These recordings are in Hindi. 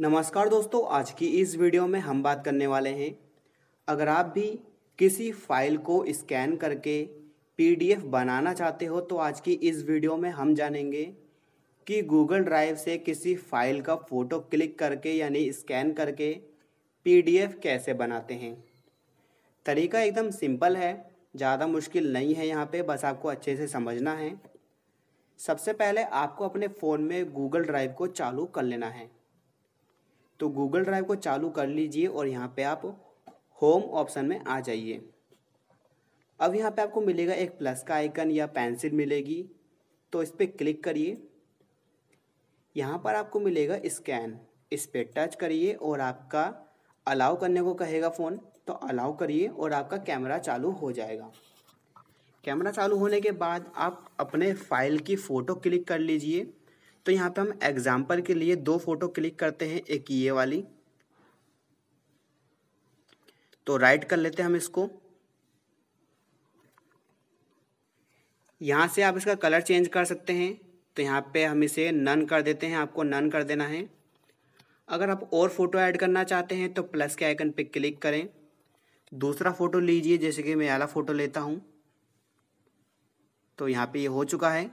नमस्कार दोस्तों आज की इस वीडियो में हम बात करने वाले हैं अगर आप भी किसी फाइल को स्कैन करके पीडीएफ बनाना चाहते हो तो आज की इस वीडियो में हम जानेंगे कि गूगल ड्राइव से किसी फाइल का फ़ोटो क्लिक करके यानी स्कैन करके पीडीएफ कैसे बनाते हैं तरीका एकदम सिंपल है ज़्यादा मुश्किल नहीं है यहाँ पे बस आपको अच्छे से समझना है सबसे पहले आपको अपने फ़ोन में गूगल ड्राइव को चालू कर लेना है तो गूगल ड्राइव को चालू कर लीजिए और यहाँ पे आप होम ऑप्शन में आ जाइए अब यहाँ पे आपको मिलेगा एक प्लस का आइकन या पेंसिल मिलेगी तो इस पर क्लिक करिए यहाँ पर आपको मिलेगा स्कैन इस पर टच करिए और आपका अलाउ करने को कहेगा फ़ोन तो अलाउ करिए और आपका कैमरा चालू हो जाएगा कैमरा चालू होने के बाद आप अपने फ़ाइल की फ़ोटो क्लिक कर लीजिए तो यहाँ पे हम एग्जाम्पल के लिए दो फोटो क्लिक करते हैं एक ये वाली तो राइट कर लेते हैं हम इसको यहाँ से आप इसका कलर चेंज कर सकते हैं तो यहाँ पे हम इसे नन कर देते हैं आपको नन कर देना है अगर आप और फोटो ऐड करना चाहते हैं तो प्लस के आइकन पे क्लिक करें दूसरा फ़ोटो लीजिए जैसे कि मैं आला फ़ोटो लेता हूँ तो यहाँ पे ये यह हो चुका है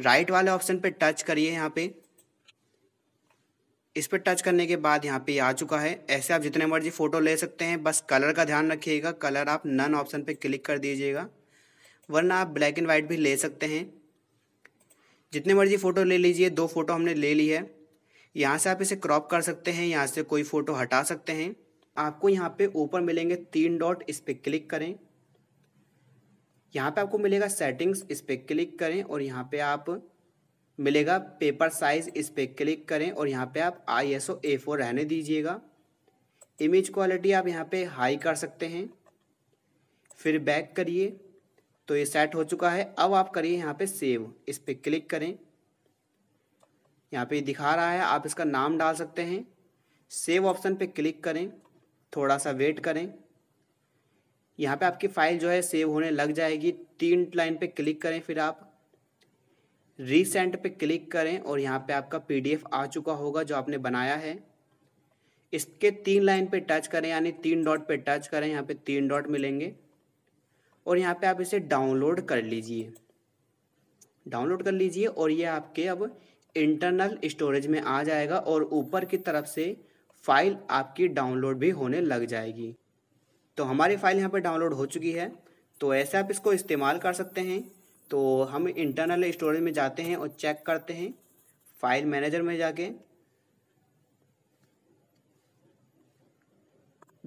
राइट वाले ऑप्शन पे टच करिए यहाँ पे इस पर टच करने के बाद यहाँ पे आ चुका है ऐसे आप जितने मर्जी फोटो ले सकते हैं बस कलर का ध्यान रखिएगा कलर आप नन ऑप्शन पे क्लिक कर दीजिएगा वरना आप ब्लैक एंड वाइट भी ले सकते हैं जितने मर्जी फ़ोटो ले लीजिए दो फ़ोटो हमने ले ली है यहाँ से आप इसे क्रॉप कर सकते हैं यहाँ से कोई फ़ोटो हटा सकते हैं आपको यहाँ पे ऊपर मिलेंगे तीन डॉट इस पर क्लिक करें यहाँ पे आपको मिलेगा सेटिंग्स इस पर क्लिक करें और यहाँ पे आप मिलेगा पेपर साइज इस पर क्लिक करें और यहाँ पे आप I S O A four रहने दीजिएगा इमेज क्वालिटी आप यहाँ पे हाई कर सकते हैं फिर बैक करिए तो ये सेट हो चुका है अब आप करिए यहाँ पे सेव इस पर क्लिक करें यहाँ पे दिखा रहा है आप इसका नाम डाल सकते हैं सेव ऑप्शन पे क्लिक करें थोड़ा सा वेट करें यहाँ पे आपकी फाइल जो है सेव होने लग जाएगी तीन लाइन पे क्लिक करें फिर आप रीसेंट पे क्लिक करें और यहाँ पे आपका पीडीएफ आ चुका होगा जो आपने बनाया है इसके तीन लाइन पे टच करें यानी तीन डॉट पे टच करें यहाँ पे तीन डॉट मिलेंगे और यहाँ पे आप इसे डाउनलोड कर लीजिए डाउनलोड कर लीजिए और ये आपके अब इंटरनल स्टोरेज में आ जाएगा और ऊपर की तरफ से फाइल आपकी डाउनलोड भी होने लग जाएगी तो हमारी फ़ाइल यहाँ पर डाउनलोड हो चुकी है तो ऐसे आप इसको इस्तेमाल कर सकते हैं तो हम इंटरनल स्टोरेज में जाते हैं और चेक करते हैं फाइल मैनेजर में जाके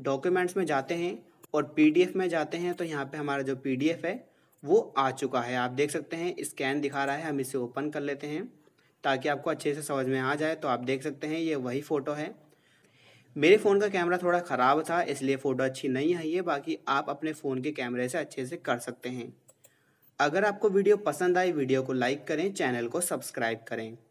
डॉक्यूमेंट्स में जाते हैं और पीडीएफ में जाते हैं तो यहाँ पे हमारा जो पीडीएफ है वो आ चुका है आप देख सकते हैं स्कैन दिखा रहा है हम इसे ओपन कर लेते हैं ताकि आपको अच्छे से समझ में आ जाए तो आप देख सकते हैं ये वही फ़ोटो है मेरे फ़ोन का कैमरा थोड़ा ख़राब था इसलिए फ़ोटो अच्छी नहीं आई है बाकी आप अपने फ़ोन के कैमरे से अच्छे से कर सकते हैं अगर आपको वीडियो पसंद आए वीडियो को लाइक करें चैनल को सब्सक्राइब करें